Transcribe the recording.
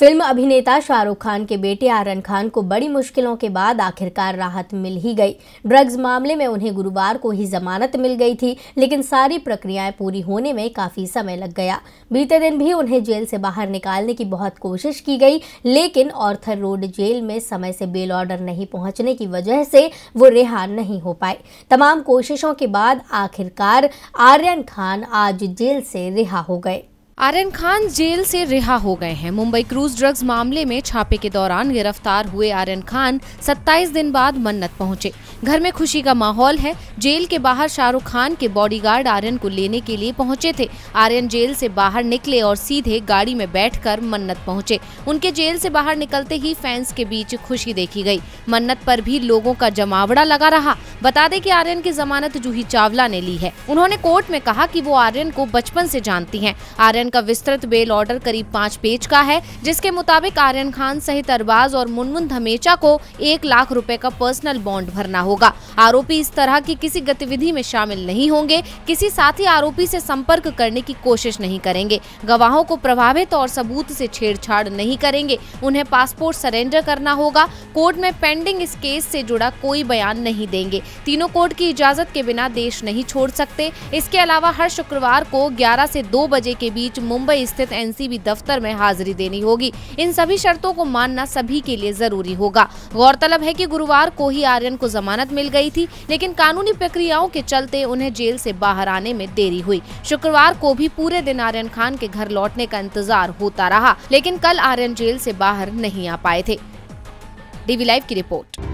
film अभिनेता शाहरुख खान के बेटे आर्यन खान को बड़ी मुश्किलों के बाद आखिरकार राहत मिल ही गई ड्रग्स मामले में उन्हें गुरुवार को ही जमानत मिल गई थी लेकिन सारी प्रक्रियाएं पूरी होने में काफी समय लग गया बीते दिन भी उन्हें जेल से बाहर निकालने की बहुत कोशिश की गई लेकिन ऑर्थर रोड जेल में समय से बेल ऑर्डर नहीं पहुंचने की वजह से वो रिहा नहीं हो पाए तमाम कोशिशों के बाद आखिरकार आर्यन खान आज जेल से रिहा हो गए आर्यन खान जेल से रिहा हो गए हैं मुंबई क्रूज ड्रग्स मामले में छापे के दौरान गिरफ्तार हुए आर्यन खान 27 दिन बाद मन्नत पहुंचे घर में खुशी का माहौल है जेल के बाहर शाहरुख खान के बॉडीगार्ड आर्यन को लेने के लिए पहुंचे थे आर्यन जेल से बाहर निकले और सीधे गाड़ी में बैठकर मन्नत पहुँचे उनके जेल ऐसी बाहर निकलते ही फैंस के बीच खुशी देखी गयी मन्नत आरोप भी लोगों का जमावड़ा लगा रहा बता दे की आर्यन की जमानत जूही चावला ने ली है उन्होंने कोर्ट में कहा की वो आर्यन को बचपन ऐसी जानती है आर्यन आर्यन का विस्तृत बेल ऑर्डर करीब पाँच पेज का है जिसके मुताबिक आर्यन खान सहित अरबाज और मुनमुन धमेचा को एक लाख रुपए का पर्सनल बॉन्ड भरना होगा आरोपी इस तरह की किसी गतिविधि में शामिल नहीं होंगे किसी साथी आरोपी से संपर्क करने की कोशिश नहीं करेंगे गवाहों को प्रभावित और सबूत से छेड़छाड़ नहीं करेंगे उन्हें पासपोर्ट सरेंडर करना होगा कोर्ट में पेंडिंग इस केस से जुड़ा कोई बयान नहीं देंगे तीनों कोर्ट की इजाजत के बिना देश नहीं छोड़ सकते इसके अलावा हर शुक्रवार को ग्यारह ऐसी दो बजे के बीच मुंबई स्थित एनसीबी दफ्तर में हाजिरी देनी होगी इन सभी शर्तों को मानना सभी के लिए जरूरी होगा गौरतलब है की गुरुवार को ही आर्यन को जमानत मिल गयी थी लेकिन कानूनी प्रक्रियाओं के चलते उन्हें जेल से बाहर आने में देरी हुई शुक्रवार को भी पूरे दिन आर्यन खान के घर लौटने का इंतजार होता रहा लेकिन कल आर्यन जेल ऐसी बाहर नहीं आ पाए थे डीवी लाइव की रिपोर्ट